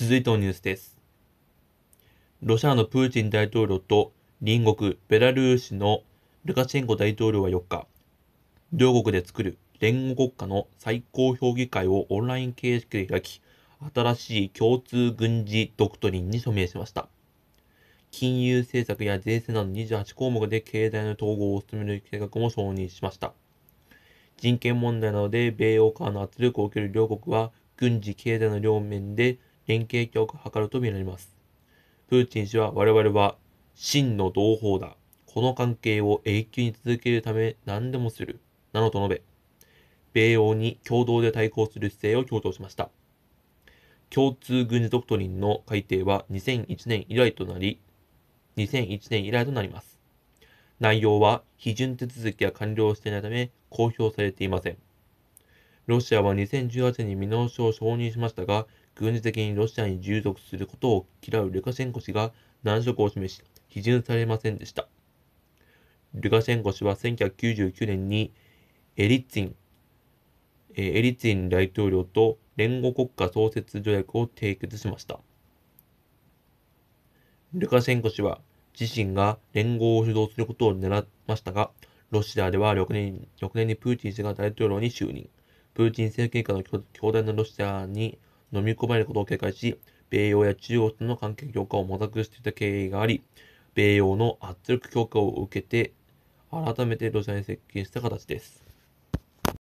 続いてのニュースです。ロシアのプーチン大統領と隣国ベラルーシのルカシェンコ大統領は4日、両国で作る連合国家の最高評議会をオンライン形式で開き、新しい共通軍事ドクトリンに署名しました。金融政策や税制など28項目で経済の統合を進める計画も承認しました。人権問題などで米欧間の圧力を受ける両国は、軍事、経済の両面で連携強化を図るとみられます。プーチン氏は我々は真の同胞だ。この関係を永久に続けるため何でもする。などと述べ、米欧に共同で対抗する姿勢を強調しました。共通軍事ドクトリンの改定は2001年以来となり、2001年以来となります。内容は批准手続きが完了していないため公表されていません。ロシアは2018年に見直しを承認しましたが、軍事的にロシアに従属することを嫌うルカシェンコ氏が難色を示し、批准されませんでした。ルカシェンコ氏は1999年にエリツィン、エリツィン大統領と連合国家創設条約を締結しました。ルカシェンコ氏は自身が連合を主導することを狙いましたが、ロシアでは6年 ,6 年にプーチン氏が大統領に就任。プーチン政権下の強大なロシアに飲み込まれることを警戒し、米欧や中国との関係強化を模索していた経緯があり、米欧の圧力強化を受けて、改めてロシアに接近した形です。